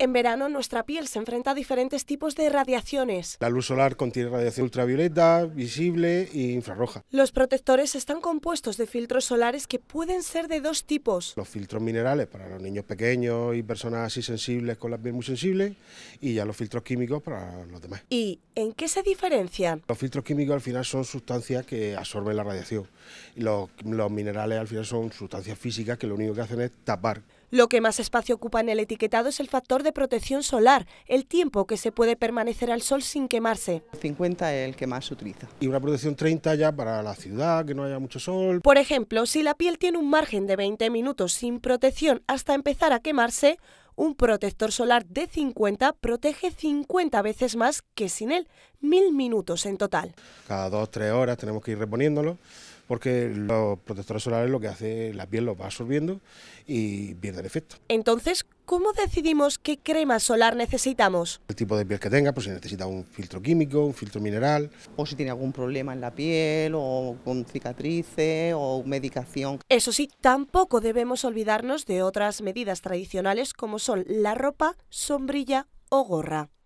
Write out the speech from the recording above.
En verano nuestra piel se enfrenta a diferentes tipos de radiaciones. La luz solar contiene radiación ultravioleta, visible e infrarroja. Los protectores están compuestos de filtros solares que pueden ser de dos tipos. Los filtros minerales para los niños pequeños y personas así sensibles con la piel muy sensible y ya los filtros químicos para los demás. ¿Y en qué se diferencian? Los filtros químicos al final son sustancias que absorben la radiación. Los, los minerales al final son sustancias físicas que lo único que hacen es tapar lo que más espacio ocupa en el etiquetado es el factor de protección solar, el tiempo que se puede permanecer al sol sin quemarse. 50 es el que más se utiliza. Y una protección 30 ya para la ciudad, que no haya mucho sol. Por ejemplo, si la piel tiene un margen de 20 minutos sin protección hasta empezar a quemarse, un protector solar de 50 protege 50 veces más que sin él, mil minutos en total. Cada 2-3 horas tenemos que ir reponiéndolo porque los protectores solares lo que hace, la piel los va absorbiendo y pierde el efecto. Entonces, ¿Cómo decidimos qué crema solar necesitamos? El tipo de piel que tenga, pues si necesita un filtro químico, un filtro mineral. O si tiene algún problema en la piel, o con cicatrices, o medicación. Eso sí, tampoco debemos olvidarnos de otras medidas tradicionales como son la ropa, sombrilla o gorra.